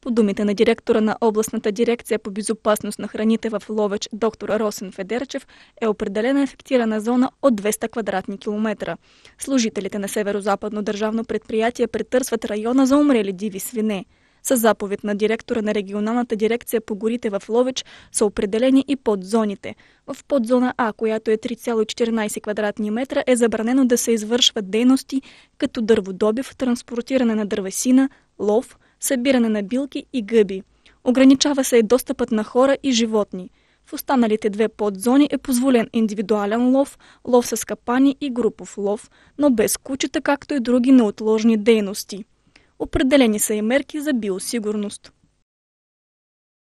По думите на директора на областната дирекция по безопасност на храните в Ловеч, доктор Росен Федерчев, е определена ефектирана зона от 200 квадратни километра. Служителите на Северо-Западно държавно предприятие претърсват района за умрели диви свине. С заповед на директора на регионалната дирекция по горите в Ловеч са определени и подзоните. В подзона А, която е 3,14 квадратни метра, е забранено да се извършват дейности като дърводобив, транспортиране на дървесина, лов – събиране на билки и гъби. Ограничава се и достъпът на хора и животни. В останалите две подзони е позволен индивидуален лов, лов с капани и групов лов, но без кучета, както и други неотложни дейности. Определени са и мерки за биосигурност.